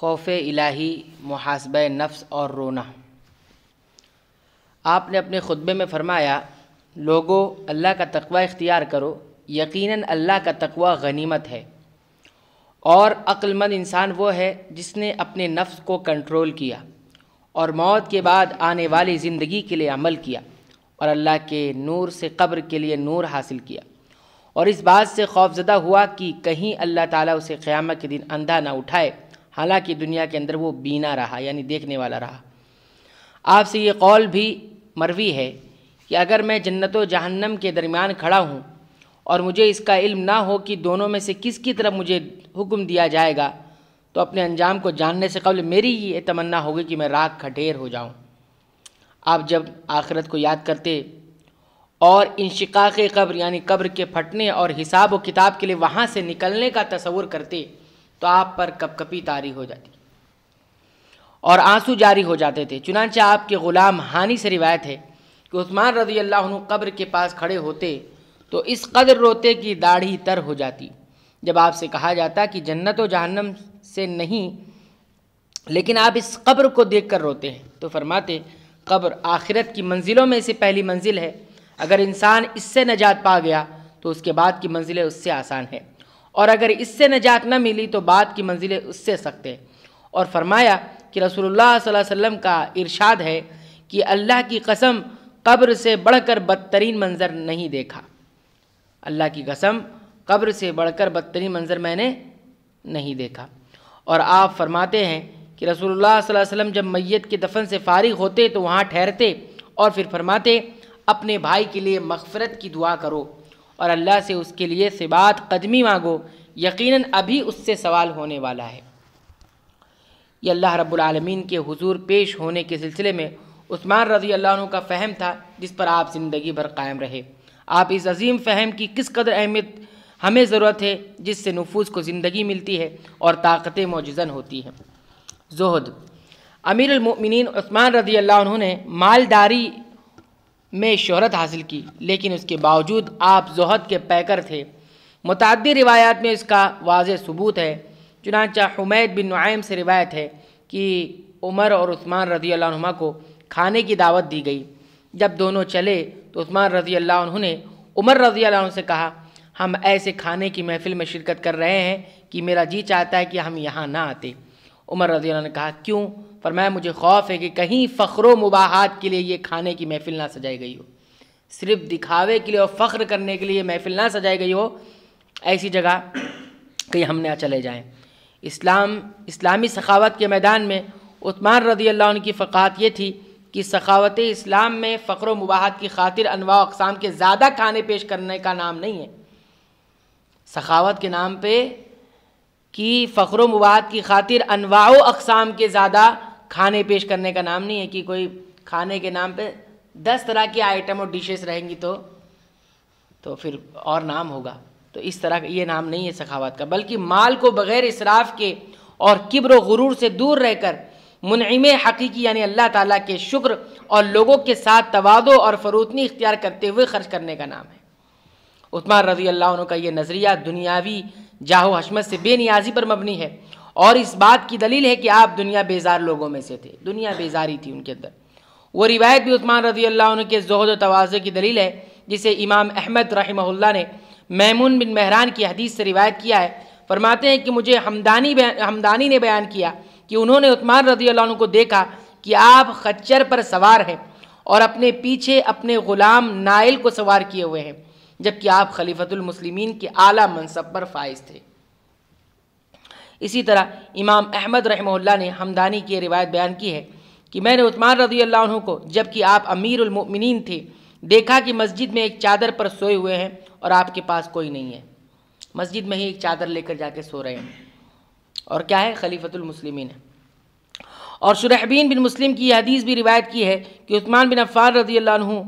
खौफ इलाही मुहासब नफ्स और रोना आपने अपने ख़ुतबे में फ़रमाया लोगो अल्लाह का तकवा इख्तियार करो यकीनन अल्लाह का तकवा गनीमत है और अक्लमंद इंसान वो है जिसने अपने नफ्स को कंट्रोल किया और मौत के बाद आने वाली ज़िंदगी के लिए अमल किया और अल्लाह के नूर से कब्र के लिए नूर हासिल किया और इस बात से खौफजदा हुआ कि कहीं अल्लाह ताला उसे क़्यामत के दिन अंधा ना उठाए हालांकि दुनिया के अंदर वो बीना रहा यानी देखने वाला रहा आपसे ये कौल भी मरवी है कि अगर मैं जन्नत व जहन्नम के दरमियान खड़ा हूँ और मुझे इसका इल्म ना हो कि दोनों में से किसकी तरफ मुझे हुक्म दिया जाएगा तो अपने अंजाम को जानने से कबल मेरी ये तमन्ना होगी कि मैं राख खटेर हो जाऊँ आप जब आखिरत को याद करते और इन इनशिकाक कब्र यानी कब्र के फटने और हिसाब व किताब के लिए वहाँ से निकलने का तस्वुर करते तो आप पर कपकपी तारी हो जाती और आंसू जारी हो जाते थे चुनानचा आपके ग़ुलाम हानि से रिवायत है कि उस्मान रजी अल्लाह कब्र के पास खड़े होते तो इस कदर रोते कि दाढ़ी तर हो जाती जब आपसे कहा जाता कि जन्नत व जहन्नम से नहीं लेकिन आप इस कब्र को देख कर रोते हैं तो फरमाते कब्र आखिरत की मंजिलों में से पहली मंजिल है अगर इंसान इससे नजात पा गया तो उसके बाद की मंजिलें उससे आसान है और अगर इससे निजात न मिली तो बाद की मंजिलें उससे सकते और फरमाया कि रसूलुल्लाह सल्लल्लाहु अलैहि वसल्लम का इरशाद है कि अल्लाह की कसम कब्र से बढ़कर बदतरीन मंज़र नहीं देखा अल्लाह की कसम कब्र से बढ़कर बदतरीन मंज़र मैंने नहीं देखा और आप फरमाते हैं कि रसूलुल्लाह सल्लल्लाहु अलैहि वसल्लम जब मैयत के दफन से फारिग होते तो वहाँ ठहरते और फिर फरमाते अपने भाई के लिए मगफ़रत की दुआ करो और अल्लाह से उसके लिए सिबात कदमी मांगो यकीनन अभी उससे सवाल होने वाला है ये अल्लाह रब्लमीन के हुजूर पेश होने के सिलसिले में उस्मान रजी अल्लाह का फ़हम था जिस पर आप ज़िंदगी भर कायम रहे आप इस अजीम फ़हम की किस कदर अहमियत हमें ज़रूरत है जिससे नफूस को ज़िंदगी मिलती है और ताकतें मौजन होती हैं जहद अमीरमिन उस्मान रजी अल्लाह ने मालदारी में शहरत हासिल की लेकिन उसके बावजूद आप जहद के पैकर थे मतद रिवायात में इसका वाज सबूत है चुनाचा हमैद बिन नुआम से रिवायत है कि उमर और उस्मान रजी अल्लाह को खाने की दावत दी गई जब दोनों चले तो उस्मान रजी अल्लाह ने उमर रजी अल्लाह से कहा हम ऐसे खाने की महफ़िल में शिरकत कर रहे हैं कि मेरा जी चाहता है कि हम यहाँ ना आते उमर रजी ने कहा क्यों फरमाया मुझे खौफ है कि कहीं फ़ख्र मुबाहत के लिए ये खाने की महफिल ना सजाई गई हो सिर्फ दिखावे के लिए और फ़ख्र करने के लिए महफिल ना सजाई गई हो ऐसी जगह कहीं हम ना चले जाएँ इस्लाम इस्लामी सखावत के मैदान में उस्मान रदी अल्लाह उनकी फ़कात ये थी कि सखावत इस्लाम में फ़ख्र मुबाहत की खातिर अनवा अकसाम के ज़्यादा खाने पेश करने का नाम नहीं है सखावत के नाम पे कि फ़ख्र मुबाहत की खातिर अनवा अकसाम के ज़्यादा खाने पेश करने का नाम नहीं है कि कोई खाने के नाम पे दस तरह की आइटम और डिशेस रहेंगी तो तो फिर और नाम होगा तो इस तरह का ये नाम नहीं है सखावत का बल्कि माल को बग़ैर इसराफ के और किब्र गुरूर से दूर रहकर मुनिम हकीकी यानी अल्लाह ताला के शुक्र और लोगों के साथ तवादो और फरूतनी इख्तियार करते हुए ख़र्च करने का नाम है उत्मान रजी अल्लाह का यह नज़रिया दुनियावी जाहो हशमत से बेनियाजी पर मबनी है और इस बात की दलील है कि आप दुनिया बेजार लोगों में से थे दुनिया बेजारी थी उनके अंदर वो रिवायत भी उस्मान रजी अल्लाह के जहद तोज़ की दलील है जिसे इमाम अहमद रहमल्ला ने मैमून बिन महरान की हदीस से रिवायत किया है फरमाते हैं कि मुझे हमदानी हमदानी ने बयान किया कि उन्होंने उस्मान रजी अल्लाह को देखा कि आप खच्चर पर सवार हैं और अपने पीछे अपने ग़ुलाम नाइल को सवार किए हुए हैं जबकि आप खलीफतुलमसलिमीन के आला मनसब पर फाइज थे इसी तरह इमाम अहमद रहमल्ला ने हमदानी की रिवायत बयान की है कि मैंने उस्मान रजी अल्लाह को जबकि आप अमीरमिन थे देखा कि मस्जिद में एक चादर पर सोए हुए हैं और आपके पास कोई नहीं है मस्जिद में ही एक चादर लेकर जाके सो रहे हैं और क्या है खलीफतुलमसलिमिन है और शुरहबीन बिन मुस्लिम की हदीस भी रिवायत की है कि उस्मान बिन अफ़ान रजी अल्लाह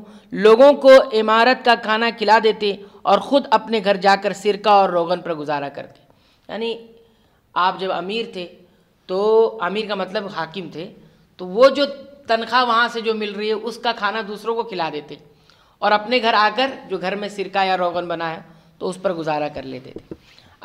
लोगों को इमारत का खाना खिला देते और ख़ुद अपने घर जाकर सिरका और रोगन पर गुजारा करते यानी आप जब अमीर थे तो अमीर का मतलब हाकिम थे तो वो जो तनख्वाह वहाँ से जो मिल रही है उसका खाना दूसरों को खिला देते और अपने घर आकर जो घर में सिरका या रोगन बना है तो उस पर गुजारा कर लेते थे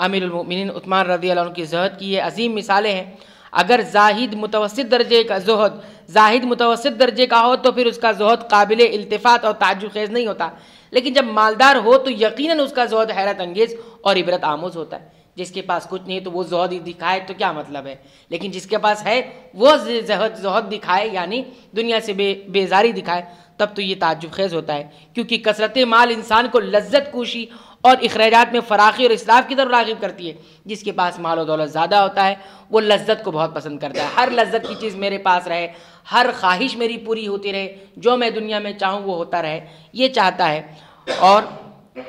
अमीरमिन उस्मान रजी की जहद की ये अजीम मिसालें हैं अगर जाहिद मुतवसत दर्जे का जहद जाहिद मुतवसत दर्जे का हो तो फिर उसका जहद काबिल इल्तफात और ताजु खेज नहीं होता लेकिन जब मालदार हो तो यकीनन उसका जहद हैरत अंगेज़ और इबरत आमोज़ होता है जिसके पास कुछ नहीं तो वो जहद ही दिखाए तो क्या मतलब है लेकिन जिसके पास है वो जहद जहद दिखाए यानी दुनिया से बे बेजारी दिखाए तब तो ये ताजुब खेज होता है क्योंकि कसरत माल इंसान को लज्जत कोशी और अखराजात में फराखी और इसराफ़ की तरफ रागब करती है जिसके पास माल और दौलत ज़्यादा होता है वो लज्जत को बहुत पसंद करता है हर लज्जत की चीज़ मेरे पास रहे हर ख्वाहिश मेरी पूरी होती रहे जो मैं दुनिया में चाहूँ वो होता रहे ये चाहता है और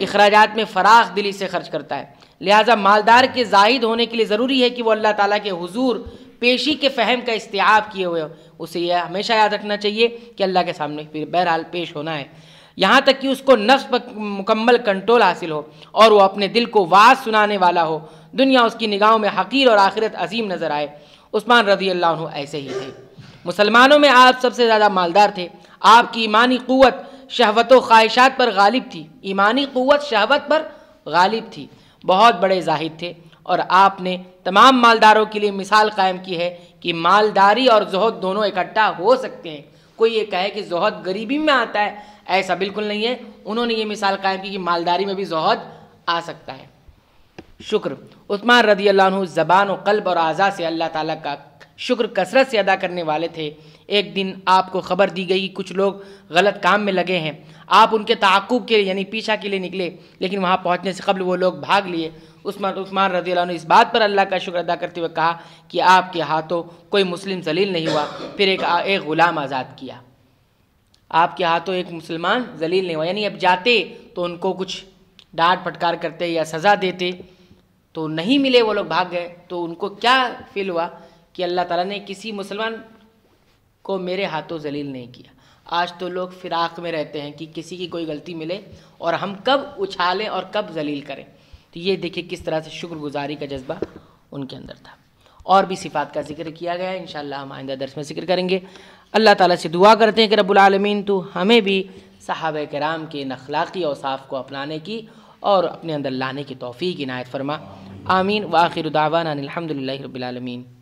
अखराजात में फराख दिली से खर्च करता है लिहाजा मालदार के जाहिद होने के लिए ज़रूरी है कि वो अल्लाह ताला के हुजूर पेशी के फहम का इस्तेब किए हुए हो उसे यह हमेशा याद रखना चाहिए कि अल्लाह के सामने फिर बहरहाल पेश होना है यहाँ तक कि उसको नफ्स पर मुकम्मल कंट्रोल हासिल हो और वो अपने दिल को वाज सुनाने वाला हो दुनिया उसकी निगाहों में हकीर और आखिरत अजीम नज़र आए उस्मान रजी अल्लाह ऐसे ही थे मुसलमानों में आप सबसे ज़्यादा मालदार थे आपकी ईमानी क़वत शहवत व ख्वाहिशात पर गालिब थी ईमानी क़वत शहवत पर गालिब थी बहुत बड़े जाहिद थे और आपने तमाम मालदारों के लिए मिसाल कायम की है कि मालदारी और जहद दोनों इकट्ठा हो सकते हैं कोई ये कहे कि जहद गरीबी में आता है ऐसा बिल्कुल नहीं है उन्होंने ये मिसाल कायम की कि मालदारी में भी जहद आ सकता है शुक्र उस्मान रदी अल्लाह ज़बान कल्ब और आज़ा से अल्लाह ताला का शुक्र कसरत से अदा करने वाले थे एक दिन आपको खबर दी गई कुछ लोग गलत काम में लगे हैं आप उनके तकुब के लिए यानी पीछा के लिए निकले लेकिन वहाँ पहुँचने से कबल वो लोग भाग लिए उस्मान उस्मान रजी ने इस बात पर अल्लाह का शुक्र अदा करते हुए कहा कि आपके हाथों कोई मुस्लिम जलील नहीं हुआ फिर एक एक ग़ुलाम आज़ाद किया आपके हाथों एक मुसलमान जलील नहीं हुआ यानी अब जाते तो उनको कुछ डांट फटकार करते या सज़ा देते तो नहीं मिले वो लोग भाग गए तो उनको क्या फील हुआ कि अल्लाह ताला ने किसी मुसलमान को मेरे हाथों जलील नहीं किया आज तो लोग फिराक में रहते हैं कि किसी की कोई गलती मिले और हम कब उछालें और कब जलील करें तो ये देखिए किस तरह से शुक्रगुजारी का जज्बा उनके अंदर था और भी सिफात का जिक्र किया गया है इन हम आइंदा दर्स में जिक्र करेंगे अल्लाह ताला से दुआ करते हैं कि रब्बुल रबालमीन तो हमें भी साहब कराम के नखलाकी औसाफ़ को अपनाने की और अपने अंदर लाने की तोफ़ी इनायत फरमा आमीन वाखिर दावाना अनिल रबालमीन